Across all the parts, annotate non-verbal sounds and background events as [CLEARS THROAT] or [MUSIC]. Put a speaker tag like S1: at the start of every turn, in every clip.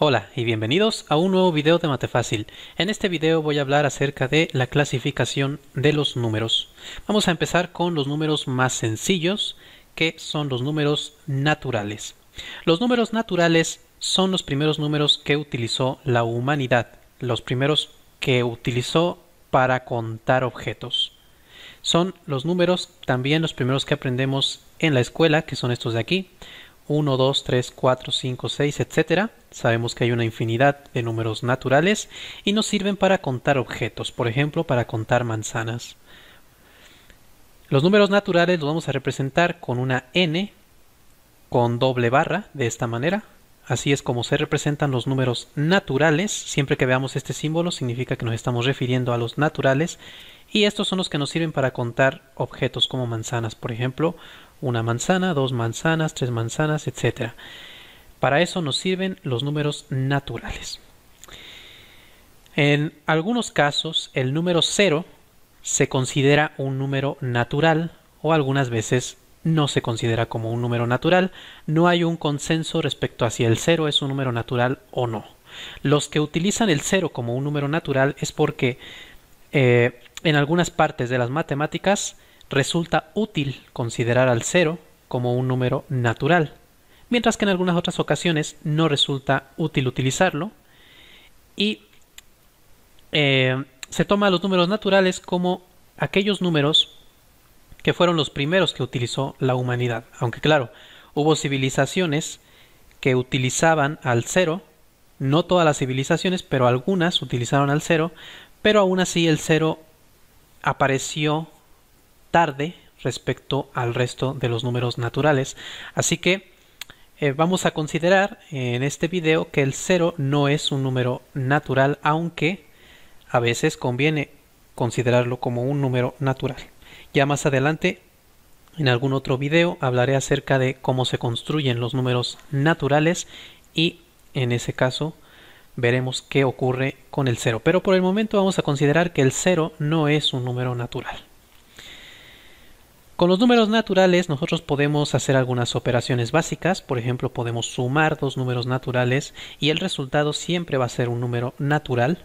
S1: Hola y bienvenidos a un nuevo video de Matefácil. En este video voy a hablar acerca de la clasificación de los números. Vamos a empezar con los números más sencillos, que son los números naturales. Los números naturales son los primeros números que utilizó la humanidad, los primeros que utilizó para contar objetos. Son los números también los primeros que aprendemos en la escuela, que son estos de aquí, 1, 2, 3, 4, 5, 6, etc. Sabemos que hay una infinidad de números naturales y nos sirven para contar objetos, por ejemplo, para contar manzanas. Los números naturales los vamos a representar con una n con doble barra, de esta manera. Así es como se representan los números naturales. Siempre que veamos este símbolo significa que nos estamos refiriendo a los naturales. Y estos son los que nos sirven para contar objetos como manzanas, por ejemplo, una manzana, dos manzanas, tres manzanas, etc. Para eso nos sirven los números naturales. En algunos casos, el número cero se considera un número natural o algunas veces no se considera como un número natural. No hay un consenso respecto a si el cero es un número natural o no. Los que utilizan el cero como un número natural es porque eh, en algunas partes de las matemáticas resulta útil considerar al cero como un número natural, mientras que en algunas otras ocasiones no resulta útil utilizarlo y eh, se toma los números naturales como aquellos números que fueron los primeros que utilizó la humanidad, aunque claro, hubo civilizaciones que utilizaban al cero, no todas las civilizaciones, pero algunas utilizaron al cero, pero aún así el cero apareció tarde respecto al resto de los números naturales. Así que eh, vamos a considerar en este video que el 0 no es un número natural, aunque a veces conviene considerarlo como un número natural. Ya más adelante, en algún otro video, hablaré acerca de cómo se construyen los números naturales y en ese caso veremos qué ocurre con el 0. Pero por el momento vamos a considerar que el 0 no es un número natural. Con los números naturales nosotros podemos hacer algunas operaciones básicas, por ejemplo podemos sumar dos números naturales y el resultado siempre va a ser un número natural.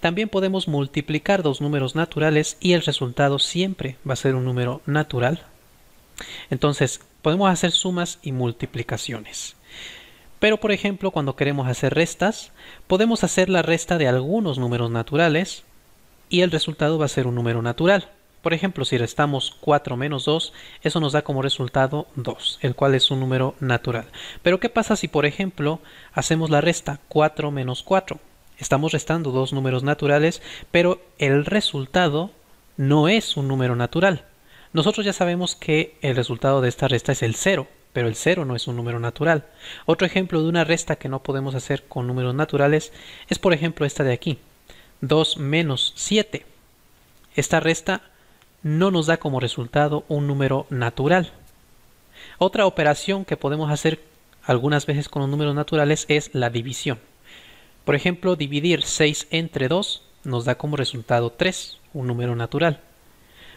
S1: También podemos multiplicar dos números naturales y el resultado siempre va a ser un número natural. Entonces, podemos hacer sumas y multiplicaciones. Pero por ejemplo, cuando queremos hacer restas, podemos hacer la resta de algunos números naturales y el resultado va a ser un número natural. Por ejemplo, si restamos 4 menos 2, eso nos da como resultado 2, el cual es un número natural. Pero ¿qué pasa si, por ejemplo, hacemos la resta 4 menos 4? Estamos restando dos números naturales, pero el resultado no es un número natural. Nosotros ya sabemos que el resultado de esta resta es el 0, pero el 0 no es un número natural. Otro ejemplo de una resta que no podemos hacer con números naturales es por ejemplo esta de aquí, 2 menos 7. Esta resta no nos da como resultado un número natural. Otra operación que podemos hacer algunas veces con los números naturales es la división. Por ejemplo, dividir 6 entre 2 nos da como resultado 3, un número natural.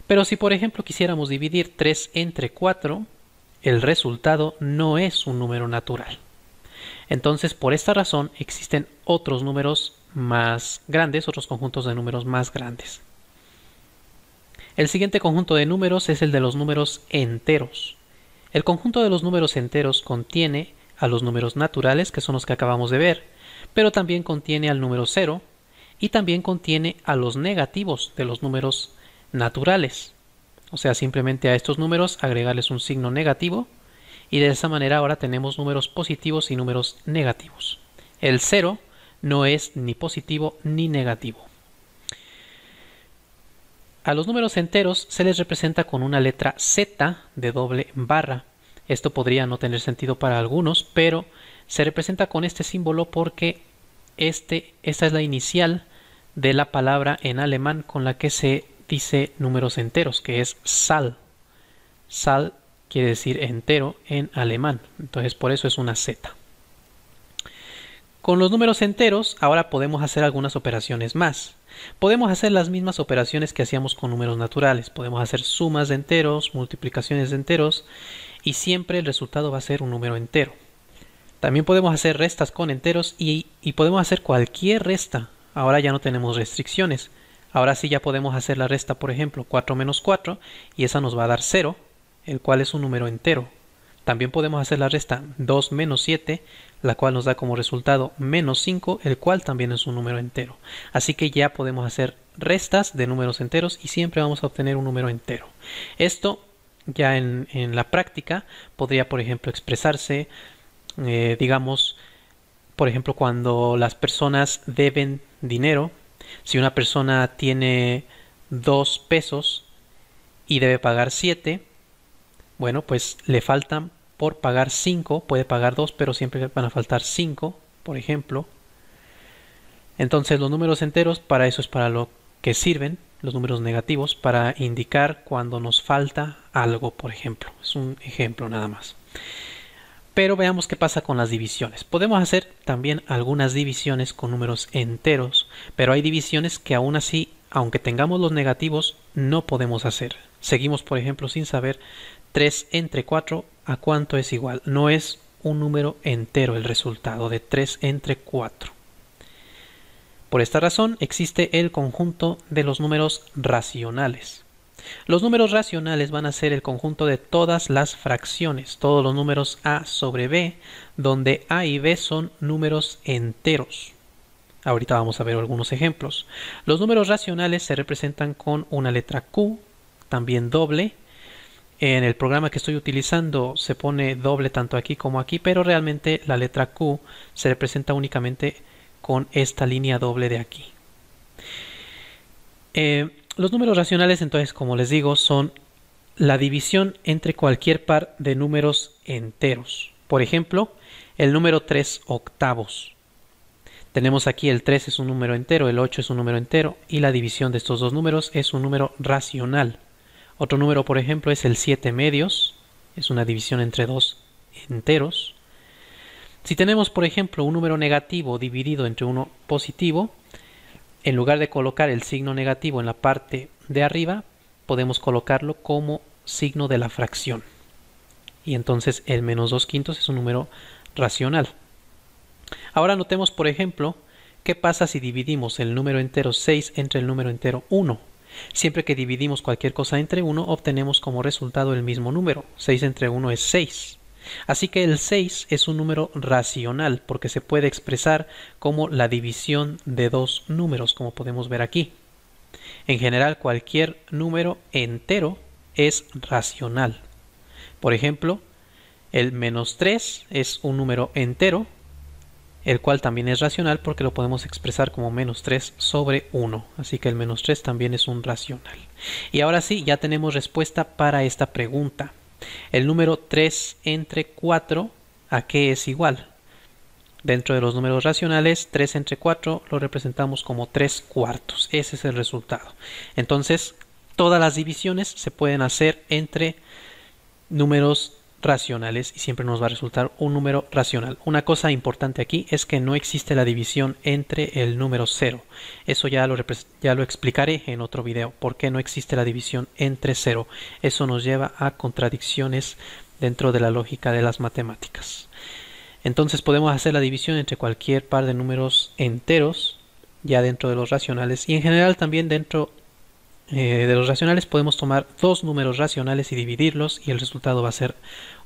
S1: Pero si por ejemplo quisiéramos dividir 3 entre 4, el resultado no es un número natural. Entonces, por esta razón existen otros números más grandes, otros conjuntos de números más grandes. El siguiente conjunto de números es el de los números enteros. El conjunto de los números enteros contiene a los números naturales, que son los que acabamos de ver, pero también contiene al número 0 y también contiene a los negativos de los números naturales. O sea, simplemente a estos números agregarles un signo negativo y de esa manera ahora tenemos números positivos y números negativos. El 0 no es ni positivo ni negativo. A los números enteros se les representa con una letra Z de doble barra. Esto podría no tener sentido para algunos, pero se representa con este símbolo porque este, esta es la inicial de la palabra en alemán con la que se dice números enteros, que es sal. Sal quiere decir entero en alemán, entonces por eso es una Z. Con los números enteros ahora podemos hacer algunas operaciones más. Podemos hacer las mismas operaciones que hacíamos con números naturales. Podemos hacer sumas de enteros, multiplicaciones de enteros y siempre el resultado va a ser un número entero. También podemos hacer restas con enteros y, y podemos hacer cualquier resta. Ahora ya no tenemos restricciones. Ahora sí ya podemos hacer la resta, por ejemplo, 4 menos 4 y esa nos va a dar 0, el cual es un número entero. También podemos hacer la resta 2 menos 7 la cual nos da como resultado menos 5, el cual también es un número entero. Así que ya podemos hacer restas de números enteros y siempre vamos a obtener un número entero. Esto ya en, la práctica podría, por ejemplo, expresarse, eh, digamos, por ejemplo, cuando las personas deben dinero, si una persona tiene 2 pesos y debe pagar 7, bueno, pues le faltan por pagar 5, puede pagar 2, pero siempre van a faltar 5, por ejemplo. Entonces los números enteros, para eso es para lo que sirven, los números negativos, para indicar cuando nos falta algo, por ejemplo. Es un ejemplo nada más. Pero veamos qué pasa con las divisiones. Podemos hacer también algunas divisiones con números enteros, pero hay divisiones que aún así aunque tengamos los negativos, no podemos hacer. Seguimos, por ejemplo, sin saber 3 entre 4 a cuánto es igual. No es un número entero el resultado de 3 entre 4. Por esta razón existe el conjunto de los números racionales. Los números racionales van a ser el conjunto de todas las fracciones, todos los números a sobre b, donde a y b son números enteros. Ahorita vamos a ver algunos ejemplos. Los números racionales se representan con una letra Q, también doble. En el programa que estoy utilizando se pone doble tanto aquí como aquí, pero realmente la letra Q se representa únicamente con esta línea doble de aquí. Eh, los números racionales, entonces, como les digo, son la división entre cualquier par de números enteros. Por ejemplo, el número 3 octavos. Tenemos aquí el 3 es un número entero, el 8 es un número entero y la división de estos dos números es un número racional. Otro número, por ejemplo, es el 7 medios, es una división entre dos enteros. Si tenemos, por ejemplo, un número negativo dividido entre uno positivo, en lugar de colocar el signo negativo en la parte de arriba, podemos colocarlo como signo de la fracción. Y entonces el menos 2 quintos es un número racional. Ahora notemos, por ejemplo, qué pasa si dividimos el número entero 6 entre el número entero 1. Siempre que dividimos cualquier cosa entre 1, obtenemos como resultado el mismo número. 6 entre 1 es 6. Así que el 6 es un número racional, porque se puede expresar como la división de dos números, como podemos ver aquí. En general, cualquier número entero es racional. Por ejemplo, el menos 3 es un número entero, el cual también es racional porque lo podemos expresar como menos 3 sobre 1, así que el menos 3 también es un racional. Y ahora sí, ya tenemos respuesta para esta pregunta. El número 3 entre 4, ¿a qué es igual? Dentro de los números racionales, 3 entre 4 lo representamos como 3 cuartos. Ese es el resultado. Entonces, todas las divisiones se pueden hacer entre números racionales y siempre nos va a resultar un número racional. Una cosa importante aquí es que no existe la división entre el número 0. Eso ya lo, explicaré en otro video, por qué no existe la división entre 0. Eso nos lleva a contradicciones dentro de la lógica de las matemáticas. Entonces podemos hacer la división entre cualquier par de números enteros ya dentro de los racionales y en general también dentro eh, de los racionales podemos tomar dos números racionales y dividirlos y el resultado va a ser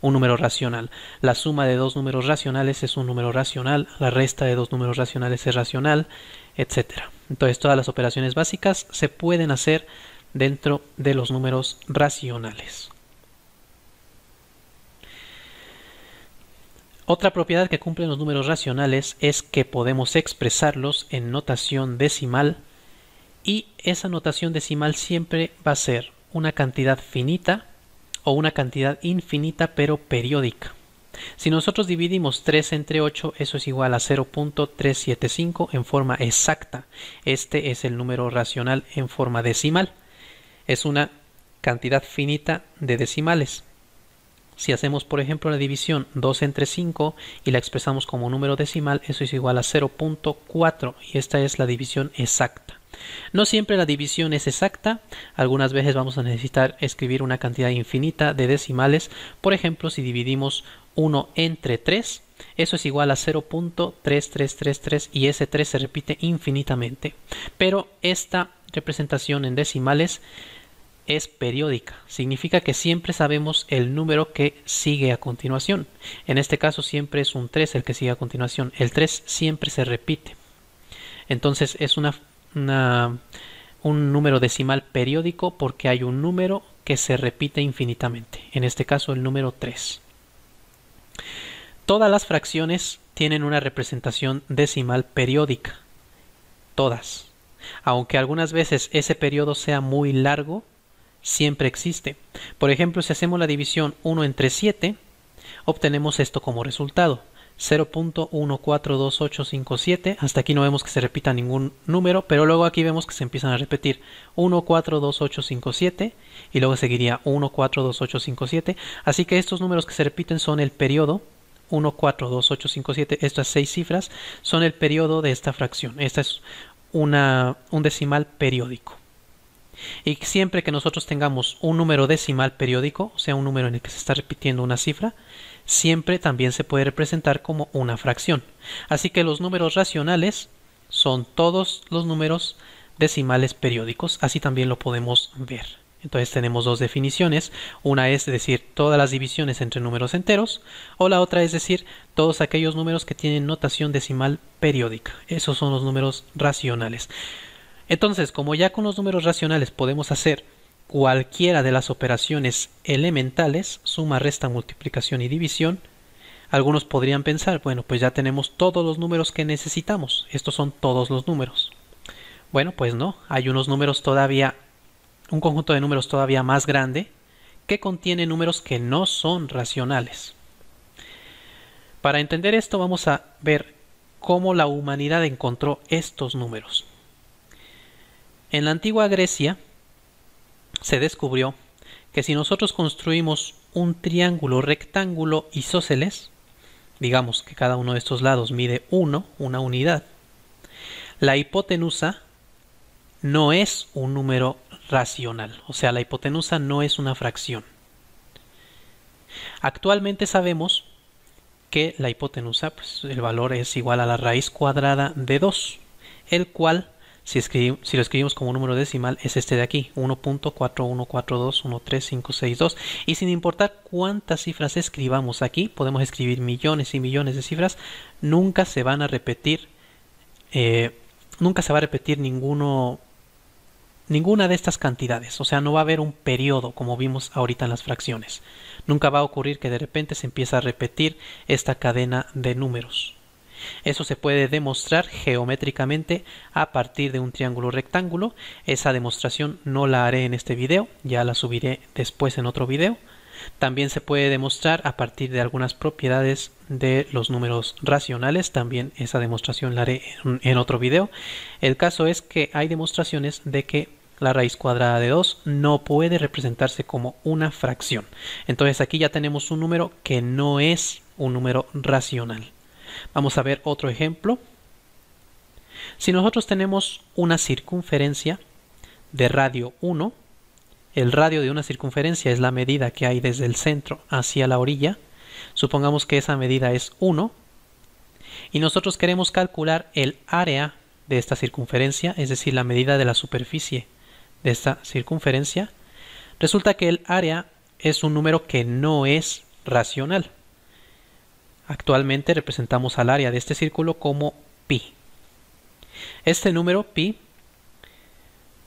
S1: un número racional. La suma de dos números racionales es un número racional, la resta de dos números racionales es racional, etc. Entonces todas las operaciones básicas se pueden hacer dentro de los números racionales. Otra propiedad que cumplen los números racionales es que podemos expresarlos en notación decimal y esa notación decimal siempre va a ser una cantidad finita o una cantidad infinita pero periódica. Si nosotros dividimos 3 entre 8, eso es igual a 0.375 en forma exacta. Este es el número racional en forma decimal. Es una cantidad finita de decimales. Si hacemos, por ejemplo, la división 2 entre 5 y la expresamos como número decimal, eso es igual a 0.4 y esta es la división exacta. No siempre la división es exacta, algunas veces vamos a necesitar escribir una cantidad infinita de decimales, por ejemplo si dividimos 1 entre 3, eso es igual a 0.3333 y ese 3 se repite infinitamente, pero esta representación en decimales es periódica, significa que siempre sabemos el número que sigue a continuación. En este caso siempre es un 3 el que sigue a continuación, el 3 siempre se repite. Entonces es una un número decimal periódico porque hay un número que se repite infinitamente, en este caso el número 3. Todas las fracciones tienen una representación decimal periódica, todas. Aunque algunas veces ese periodo sea muy largo, siempre existe. Por ejemplo, si hacemos la división 1 entre 7, obtenemos esto como resultado. 0.142857. Hasta aquí no vemos que se repita ningún número, pero luego aquí vemos que se empiezan a repetir 142857 y luego seguiría 142857. Así que estos números que se repiten son el periodo 142857, estas seis cifras son el periodo de esta fracción. Esta es una, un decimal periódico. Y siempre que nosotros tengamos un número decimal periódico, o sea, un número en el que se está repitiendo una cifra, siempre también se puede representar como una fracción. Así que los números racionales son todos los números decimales periódicos, así también lo podemos ver. Entonces tenemos dos definiciones, una es decir todas las divisiones entre números enteros, o la otra es decir todos aquellos números que tienen notación decimal periódica. Esos son los números racionales. Entonces, como ya con los números racionales podemos hacer cualquiera de las operaciones elementales, suma, resta, multiplicación y división, algunos podrían pensar, bueno, pues ya tenemos todos los números que necesitamos, estos son todos los números. Bueno, pues no, hay unos números todavía, un conjunto de números todavía más grande que contiene números que no son racionales. Para entender esto vamos a ver cómo la humanidad encontró estos números. En la antigua Grecia, se descubrió que si nosotros construimos un triángulo rectángulo isósceles, digamos que cada uno de estos lados mide 1, una unidad, la hipotenusa no es un número racional, o sea, la hipotenusa no es una fracción. Actualmente sabemos que la hipotenusa, pues el valor es igual a la raíz cuadrada de 2, el cual si, lo escribimos como un número decimal, es este de aquí, 1.414213562. Y sin importar cuántas cifras escribamos aquí, podemos escribir millones y millones de cifras, nunca se van a repetir, eh, nunca se va a repetir ninguno, ninguna de estas cantidades. O sea, no va a haber un periodo como vimos ahorita en las fracciones. Nunca va a ocurrir que de repente se empiece a repetir esta cadena de números. Eso se puede demostrar geométricamente a partir de un triángulo rectángulo. Esa demostración no la haré en este video, ya la subiré después en otro video. También se puede demostrar a partir de algunas propiedades de los números racionales. También esa demostración la haré en, otro video. El caso es que hay demostraciones de que la raíz cuadrada de 2 no puede representarse como una fracción. Entonces aquí ya tenemos un número que no es un número racional. Vamos a ver otro ejemplo. Si nosotros tenemos una circunferencia de radio 1, el radio de una circunferencia es la medida que hay desde el centro hacia la orilla. Supongamos que esa medida es 1. Y nosotros queremos calcular el área de esta circunferencia, es decir, la medida de la superficie de esta circunferencia. Resulta que el área es un número que no es racional. Actualmente representamos al área de este círculo como pi. Este número pi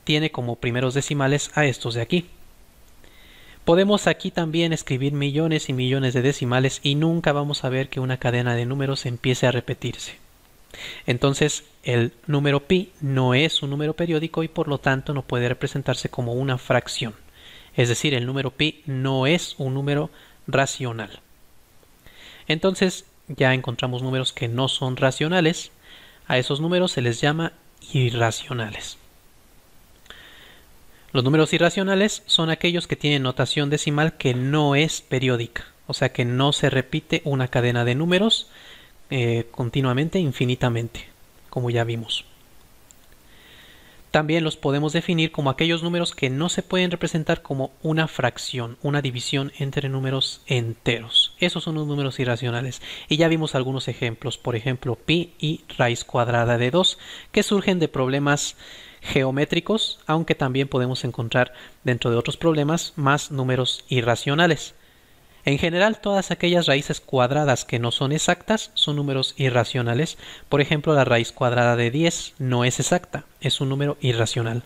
S1: tiene como primeros decimales a estos de aquí. Podemos aquí también escribir millones y millones de decimales y nunca vamos a ver que una cadena de números empiece a repetirse. Entonces el número pi no es un número periódico y por lo tanto no puede representarse como una fracción. Es decir, el número pi no es un número racional. Entonces ya encontramos números que no son racionales. A esos números se les llama irracionales. Los números irracionales son aquellos que tienen notación decimal que no es periódica, o sea que no se repite una cadena de números eh, continuamente, infinitamente, como ya vimos. También los podemos definir como aquellos números que no se pueden representar como una fracción, una división entre números enteros. Esos son los números irracionales. Y ya vimos algunos ejemplos, por ejemplo, pi y raíz cuadrada de 2, que surgen de problemas geométricos, aunque también podemos encontrar dentro de otros problemas más números irracionales. En general, todas aquellas raíces cuadradas que no son exactas son números irracionales. Por ejemplo, la raíz cuadrada de 10 no es exacta, es un número irracional.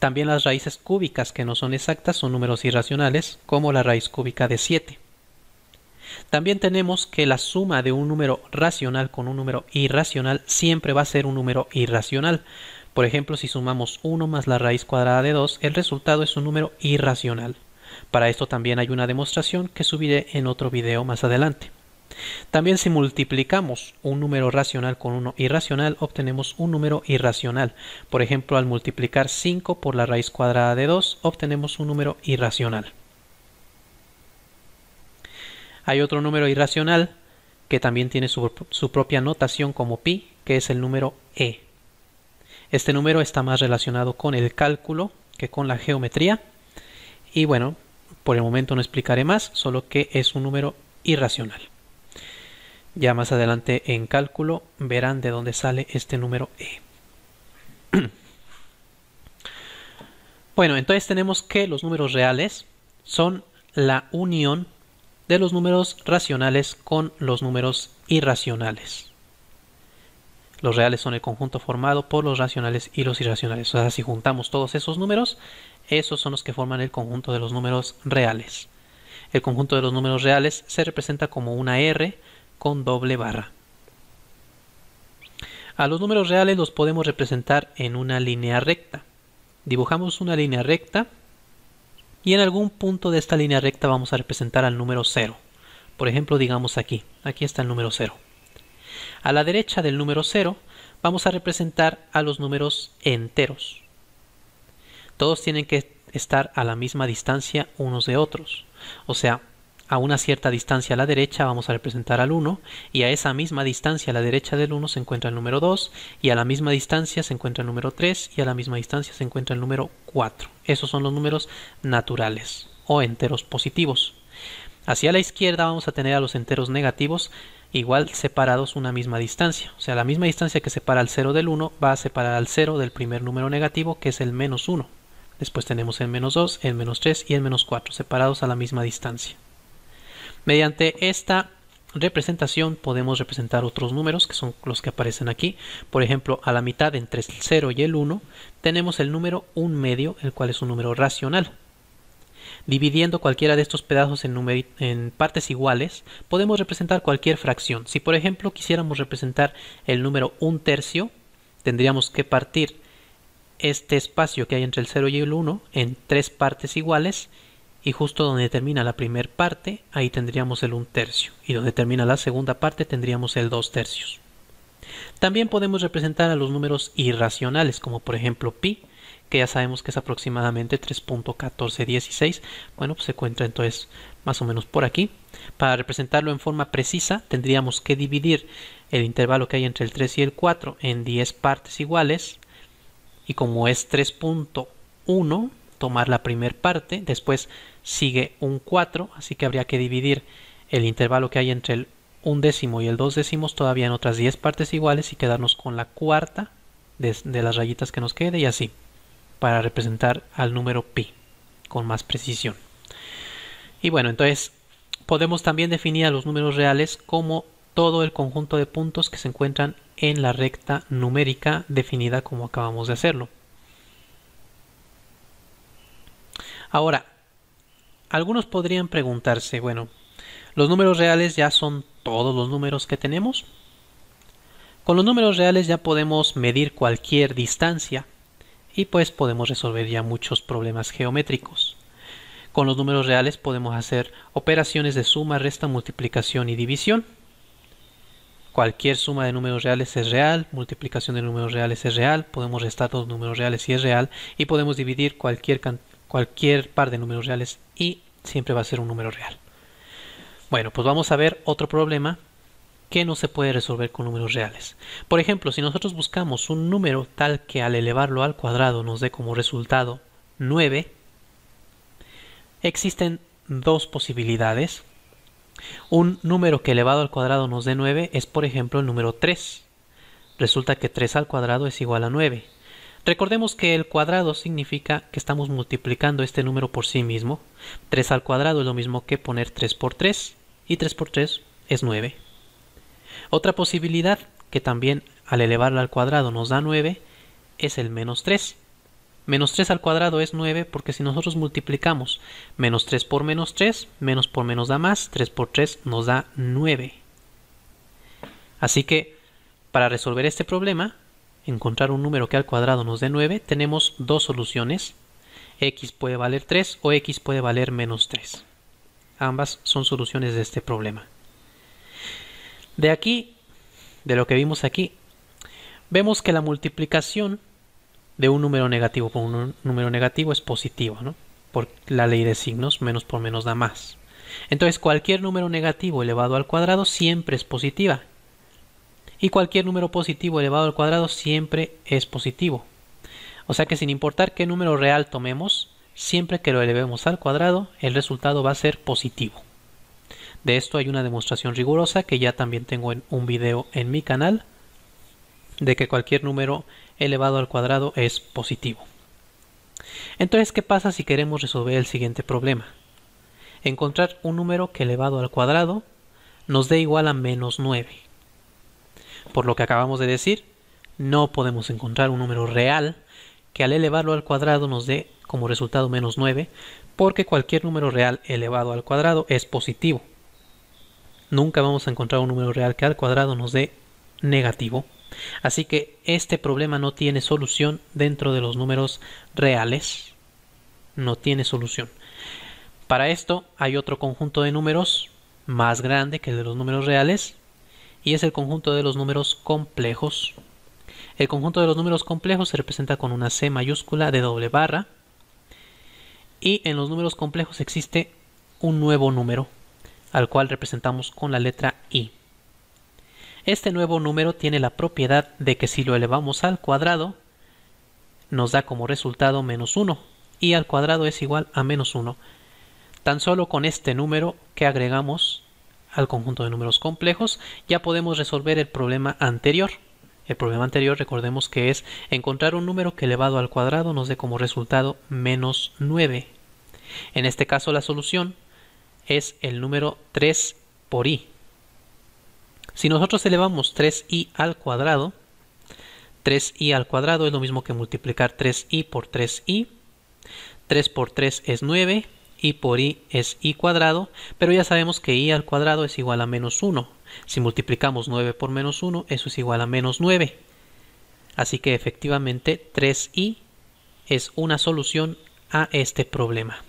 S1: También las raíces cúbicas que no son exactas son números irracionales, como la raíz cúbica de 7. También tenemos que la suma de un número racional con un número irracional siempre va a ser un número irracional. Por ejemplo, si sumamos 1 más la raíz cuadrada de 2, el resultado es un número irracional. Para esto también hay una demostración que subiré en otro video más adelante. También si multiplicamos un número racional con uno irracional, obtenemos un número irracional. Por ejemplo, al multiplicar 5 por la raíz cuadrada de 2, obtenemos un número irracional. Hay otro número irracional que también tiene su, propia notación como pi, que es el número e. Este número está más relacionado con el cálculo que con la geometría. Y bueno, por el momento no explicaré más, solo que es un número irracional. Ya más adelante en cálculo verán de dónde sale este número E. [CLEARS THROAT] bueno, entonces tenemos que los números reales son la unión de los números racionales con los números irracionales. Los reales son el conjunto formado por los racionales y los irracionales. O sea, si juntamos todos esos números, esos son los que forman el conjunto de los números reales. El conjunto de los números reales se representa como una R con doble barra. A los números reales los podemos representar en una línea recta. Dibujamos una línea recta y en algún punto de esta línea recta vamos a representar al número 0. Por ejemplo, digamos aquí. Aquí está el número 0. A la derecha del número 0 vamos a representar a los números enteros. Todos tienen que estar a la misma distancia unos de otros. O sea, a una cierta distancia a la derecha vamos a representar al 1 y a esa misma distancia a la derecha del 1 se encuentra el número 2 y a la misma distancia se encuentra el número 3 y a la misma distancia se encuentra el número 4. Esos son los números naturales o enteros positivos. Hacia la izquierda vamos a tener a los enteros negativos igual separados una misma distancia. O sea, la misma distancia que separa al 0 del 1 va a separar al 0 del primer número negativo que es el menos 1. Después tenemos el menos 2, el menos 3 y el menos 4, separados a la misma distancia. Mediante esta representación podemos representar otros números que son los que aparecen aquí. Por ejemplo, a la mitad entre el 0 y el 1 tenemos el número 1 medio, el cual es un número racional. Dividiendo cualquiera de estos pedazos en, en partes iguales, podemos representar cualquier fracción. Si por ejemplo quisiéramos representar el número 1 tercio, tendríamos que partir este espacio que hay entre el 0 y el 1 en tres partes iguales y justo donde termina la primera parte ahí tendríamos el 1 tercio y donde termina la segunda parte tendríamos el 2 tercios. También podemos representar a los números irracionales como por ejemplo pi que ya sabemos que es aproximadamente 3.1416 bueno pues se encuentra entonces más o menos por aquí. Para representarlo en forma precisa tendríamos que dividir el intervalo que hay entre el 3 y el 4 en 10 partes iguales y como es 3.1 tomar la primer parte después sigue un 4 así que habría que dividir el intervalo que hay entre el un décimo y el dos décimos todavía en otras 10 partes iguales y quedarnos con la cuarta de, de las rayitas que nos quede y así para representar al número pi con más precisión y bueno entonces podemos también definir a los números reales como todo el conjunto de puntos que se encuentran en la recta numérica definida como acabamos de hacerlo. Ahora, algunos podrían preguntarse, bueno, ¿los números reales ya son todos los números que tenemos? Con los números reales ya podemos medir cualquier distancia y pues podemos resolver ya muchos problemas geométricos. Con los números reales podemos hacer operaciones de suma, resta, multiplicación y división. Cualquier suma de números reales es real, multiplicación de números reales es real, podemos restar los números reales y es real, y podemos dividir cualquier, cualquier par de números reales y siempre va a ser un número real. Bueno, pues vamos a ver otro problema que no se puede resolver con números reales. Por ejemplo, si nosotros buscamos un número tal que al elevarlo al cuadrado nos dé como resultado 9, existen dos posibilidades un número que elevado al cuadrado nos dé 9 es por ejemplo el número 3. Resulta que 3 al cuadrado es igual a 9. Recordemos que el cuadrado significa que estamos multiplicando este número por sí mismo. 3 al cuadrado es lo mismo que poner 3 por 3 y 3 por 3 es 9. Otra posibilidad que también al elevarla al cuadrado nos da 9 es el menos 3. Menos 3 al cuadrado es 9 porque si nosotros multiplicamos menos 3 por menos 3, menos por menos da más, 3 por 3 nos da 9. Así que para resolver este problema, encontrar un número que al cuadrado nos dé 9, tenemos dos soluciones. x puede valer 3 o x puede valer menos 3. Ambas son soluciones de este problema. De aquí, de lo que vimos aquí, vemos que la multiplicación de un número negativo por pues, un número negativo es positivo, ¿no? Por la ley de signos, menos por menos da más. Entonces cualquier número negativo elevado al cuadrado siempre es positiva. Y cualquier número positivo elevado al cuadrado siempre es positivo. O sea que sin importar qué número real tomemos, siempre que lo elevemos al cuadrado, el resultado va a ser positivo. De esto hay una demostración rigurosa que ya también tengo en un video en mi canal, de que cualquier número elevado al cuadrado es positivo. Entonces, ¿qué pasa si queremos resolver el siguiente problema? Encontrar un número que elevado al cuadrado nos dé igual a menos 9. Por lo que acabamos de decir, no podemos encontrar un número real que al elevarlo al cuadrado nos dé como resultado menos 9, porque cualquier número real elevado al cuadrado es positivo. Nunca vamos a encontrar un número real que al cuadrado nos dé negativo. Así que este problema no tiene solución dentro de los números reales. No tiene solución. Para esto hay otro conjunto de números más grande que el de los números reales y es el conjunto de los números complejos. El conjunto de los números complejos se representa con una C mayúscula de doble barra y en los números complejos existe un nuevo número al cual representamos con la letra I. Este nuevo número tiene la propiedad de que si lo elevamos al cuadrado, nos da como resultado menos 1, y al cuadrado es igual a menos 1. Tan solo con este número que agregamos al conjunto de números complejos, ya podemos resolver el problema anterior. El problema anterior recordemos que es encontrar un número que elevado al cuadrado nos dé como resultado menos 9. En este caso la solución es el número 3 por i. Si nosotros elevamos 3i al cuadrado, 3i al cuadrado es lo mismo que multiplicar 3i por 3i. 3 por 3 es 9, i por i es i cuadrado, pero ya sabemos que i al cuadrado es igual a menos 1. Si multiplicamos 9 por menos 1, eso es igual a menos 9. Así que efectivamente 3i es una solución a este problema.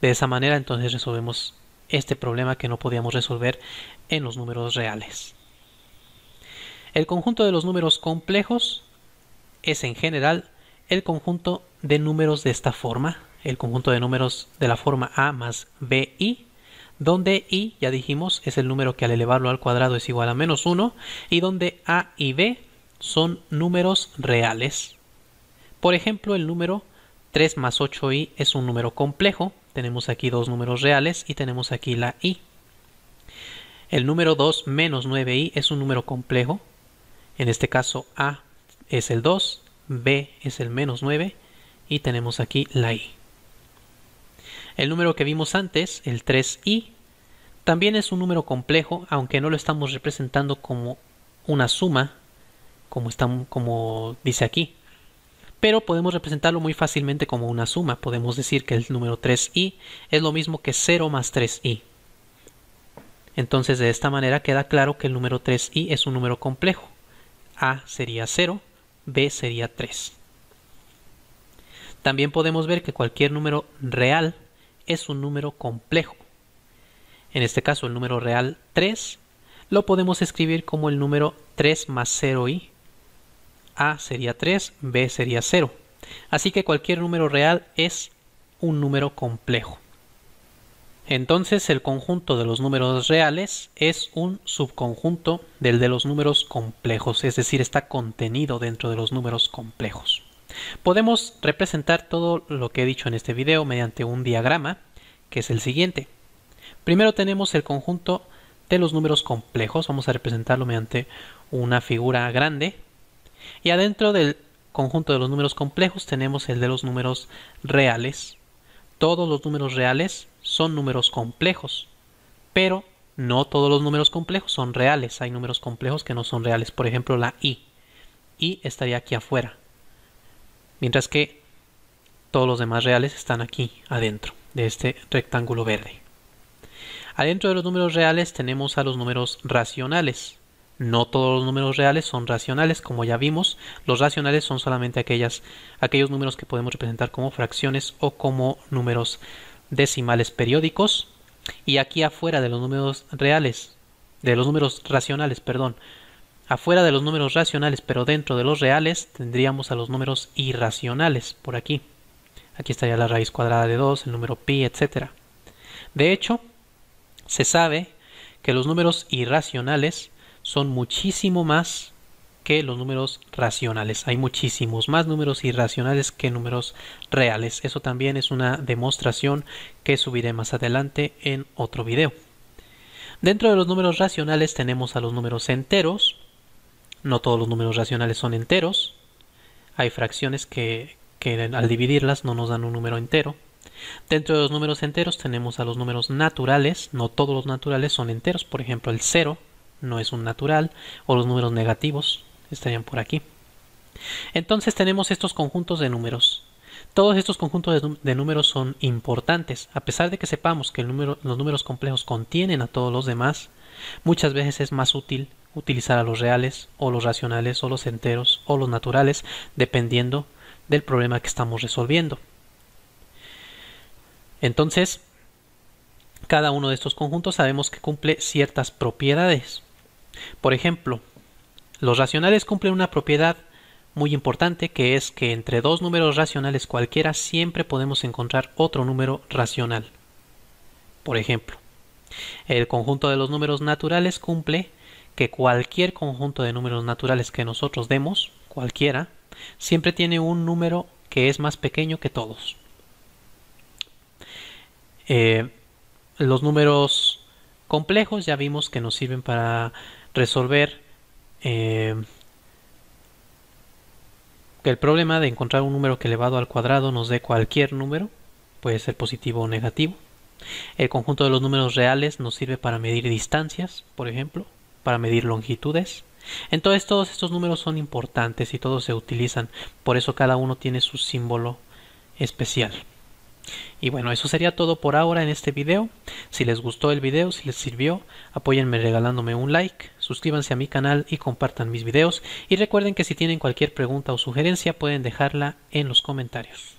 S1: De esa manera entonces resolvemos este problema que no podíamos resolver en los números reales. El conjunto de los números complejos es en general el conjunto de números de esta forma, el conjunto de números de la forma a más bi, donde i, ya dijimos, es el número que al elevarlo al cuadrado es igual a menos 1, y donde a y b son números reales. Por ejemplo, el número 3 más 8i es un número complejo, tenemos aquí dos números reales y tenemos aquí la i. El número 2 menos 9i es un número complejo. En este caso a es el 2, b es el menos 9 y tenemos aquí la i. El número que vimos antes, el 3i, también es un número complejo, aunque no lo estamos representando como una suma, como, como dice aquí, pero podemos representarlo muy fácilmente como una suma. Podemos decir que el número 3i es lo mismo que 0 más 3i. Entonces de esta manera queda claro que el número 3i es un número complejo. A sería 0, B sería 3. También podemos ver que cualquier número real es un número complejo. En este caso el número real 3 lo podemos escribir como el número 3 más 0i a sería 3, B sería 0. Así que cualquier número real es un número complejo. Entonces el conjunto de los números reales es un subconjunto del de los números complejos, es decir, está contenido dentro de los números complejos. Podemos representar todo lo que he dicho en este video mediante un diagrama, que es el siguiente. Primero tenemos el conjunto de los números complejos, vamos a representarlo mediante una figura grande, y adentro del conjunto de los números complejos tenemos el de los números reales. Todos los números reales son números complejos, pero no todos los números complejos son reales. Hay números complejos que no son reales. Por ejemplo, la i. i estaría aquí afuera. Mientras que todos los demás reales están aquí adentro de este rectángulo verde. Adentro de los números reales tenemos a los números racionales. No todos los números reales son racionales, como ya vimos, los racionales son solamente aquellas, aquellos números que podemos representar como fracciones o como números decimales periódicos. Y aquí afuera de los números reales, de los números racionales, perdón, afuera de los números racionales, pero dentro de los reales, tendríamos a los números irracionales por aquí. Aquí estaría la raíz cuadrada de 2, el número pi, etc. De hecho, se sabe que los números irracionales son muchísimo más que los números racionales. Hay muchísimos más números irracionales que números reales. Eso también es una demostración que subiré más adelante en otro video. Dentro de los números racionales tenemos a los números enteros. No todos los números racionales son enteros. Hay fracciones que, al dividirlas no nos dan un número entero. Dentro de los números enteros tenemos a los números naturales. No todos los naturales son enteros. Por ejemplo, el 0 no es un natural, o los números negativos estarían por aquí. Entonces tenemos estos conjuntos de números. Todos estos conjuntos de, números son importantes. A pesar de que sepamos que el número, los números complejos contienen a todos los demás, muchas veces es más útil utilizar a los reales o los racionales o los enteros o los naturales, dependiendo del problema que estamos resolviendo. Entonces, cada uno de estos conjuntos sabemos que cumple ciertas propiedades. Por ejemplo, los racionales cumplen una propiedad muy importante que es que entre dos números racionales cualquiera siempre podemos encontrar otro número racional. Por ejemplo, el conjunto de los números naturales cumple que cualquier conjunto de números naturales que nosotros demos, cualquiera, siempre tiene un número que es más pequeño que todos. Eh, los números complejos ya vimos que nos sirven para resolver eh, el problema de encontrar un número que elevado al cuadrado nos dé cualquier número, puede ser positivo o negativo. El conjunto de los números reales nos sirve para medir distancias, por ejemplo, para medir longitudes. Entonces todos estos números son importantes y todos se utilizan, por eso cada uno tiene su símbolo especial. Y bueno, eso sería todo por ahora en este video. Si les gustó el video, si les sirvió, apóyenme regalándome un like, suscríbanse a mi canal y compartan mis videos. Y recuerden que si tienen cualquier pregunta o sugerencia pueden dejarla en los comentarios.